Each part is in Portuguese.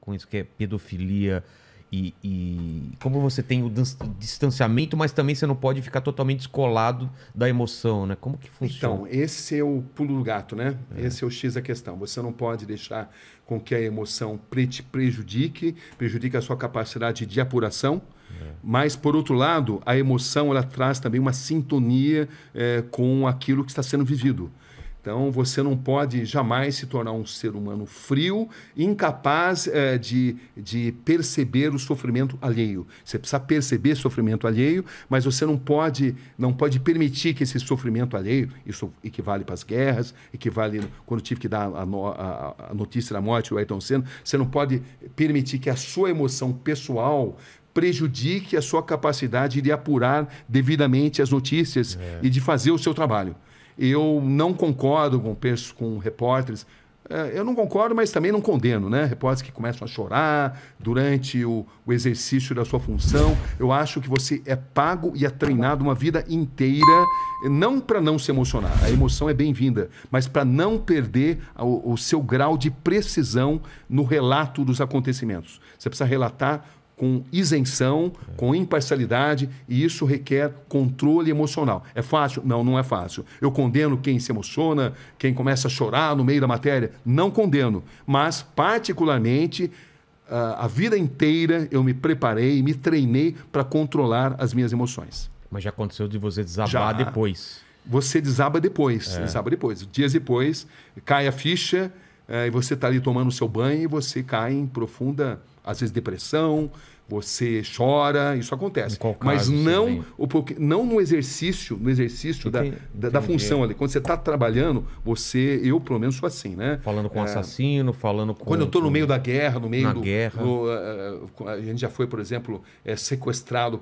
com isso que é pedofilia e, e, como você tem o distanciamento, mas também você não pode ficar totalmente descolado da emoção, né? Como que funciona? Então, esse é o pulo do gato, né? É. Esse é o X da questão. Você não pode deixar com que a emoção te prejudique, prejudique a sua capacidade de apuração. É. Mas, por outro lado, a emoção ela traz também uma sintonia é, com aquilo que está sendo vivido. Então você não pode jamais se tornar um ser humano frio, incapaz é, de, de perceber o sofrimento alheio. Você precisa perceber sofrimento alheio, mas você não pode não pode permitir que esse sofrimento alheio, isso equivale para as guerras, equivale quando tive que dar a, a, a notícia da morte do Ayrton Senna, você não pode permitir que a sua emoção pessoal prejudique a sua capacidade de apurar devidamente as notícias é. e de fazer o seu trabalho. Eu não concordo com, penso, com repórteres. É, eu não concordo, mas também não condeno, né? Repórteres que começam a chorar durante o, o exercício da sua função. Eu acho que você é pago e é treinado uma vida inteira, não para não se emocionar, a emoção é bem-vinda, mas para não perder o, o seu grau de precisão no relato dos acontecimentos. Você precisa relatar com isenção, com imparcialidade, e isso requer controle emocional. É fácil? Não, não é fácil. Eu condeno quem se emociona, quem começa a chorar no meio da matéria. Não condeno. Mas, particularmente, a vida inteira eu me preparei, me treinei para controlar as minhas emoções. Mas já aconteceu de você desabar já. depois. Você desaba depois, é. desaba depois. Dias depois, cai a ficha, é, e você está ali tomando o seu banho e você cai em profunda às vezes depressão, você chora, isso acontece. Caso, Mas não o não no exercício, no exercício da, da, da, função ali. Quando você está trabalhando, você, eu pelo menos sou assim, né? Falando com é, assassino, falando com. Quando eu estou no meio da guerra, no meio na do, guerra. Eh, eh, a gente já foi, por exemplo, é, sequestrado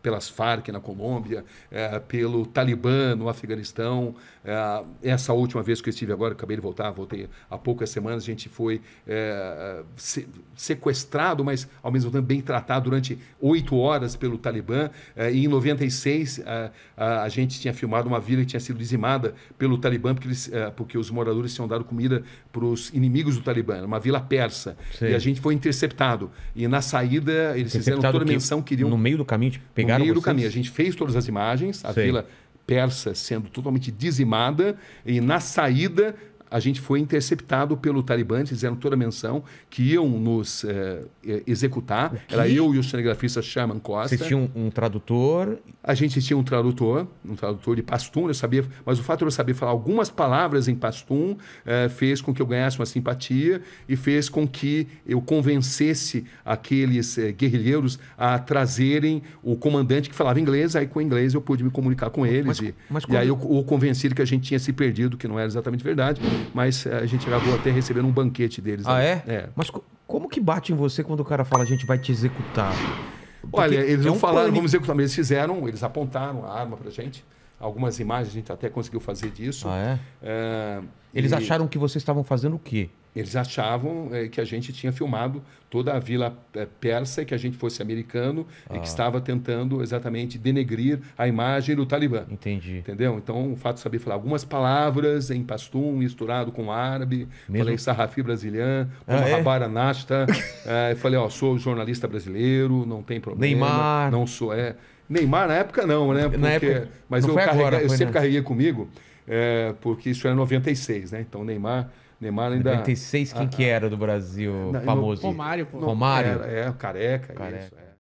pelas Farc na Colômbia, é, pelo Talibã no Afeganistão. essa última vez que eu estive agora, acabei de voltar, voltei há poucas semanas, a gente foi se, sequestrado sequestrado, mas ao mesmo tempo bem tratado durante oito horas pelo Talibã. É, e em 96, a, a, a, gente tinha filmado uma vila que tinha sido dizimada pelo Talibã, porque, eles, é, porque os moradores tinham dado comida para os inimigos do Talibã, uma vila persa. Sim. E a gente foi interceptado. E na saída, eles fizeram toda a menção, que queriam. No meio do caminho, tipo, pegaram No meio vocês? do caminho. A gente fez todas as imagens, a Sim. vila persa sendo totalmente dizimada e na saída a gente foi interceptado pelo Talibã, fizeram toda a menção que iam nos eh, eh, executar. Era eu e o cinegrafista Sherman Costa. Você tinha um, um, tradutor? A gente tinha um tradutor, um tradutor de pastum, eu sabia, mas o fato de eu saber falar algumas palavras em pastum eh, fez com que eu ganhasse uma simpatia e fez com que eu convencesse aqueles guerrilheiros a trazerem o comandante que falava inglês, aí com inglês eu pude me comunicar com eles. Mas, e, mas quando... e aí eu o convenci que a gente tinha se perdido, que não era exatamente verdade mas eh, a gente acabou até recebendo um banquete deles. Ah, né? é? é? Mas como que bate em você quando o cara fala a gente vai te executar? Porque Olha, eles não é um falaram, vamos executar, mas eles fizeram, eles apontaram a arma pra gente. Algumas imagens a gente até conseguiu fazer disso. Ah, é? é eles e... acharam que vocês estavam fazendo o quê? eles achavam é, que a gente tinha filmado toda a vila é, persa e que a gente fosse americano ah. e que ah. estava tentando exatamente denegrir a imagem do Talibã. Entendi. Entendeu? Então, o fato de saber falar algumas palavras em pastum, misturado com árabe, Mesmo? falei sarrafi brasileiro, como ah, é? rabara nasta, é, falei, ó, sou jornalista brasileiro, não tem problema. Neymar. Não sou, é... Neymar na época não, né? Porque, na época, mas eu, agora, eu sempre carreguei comigo é, porque isso é era 96, né? Então o Neymar. Neymar ainda. 96, quem ah, que ah. era do Brasil? Não, famoso. Romário, pô. Romário. Era, é, é careca, careca. Isso, é.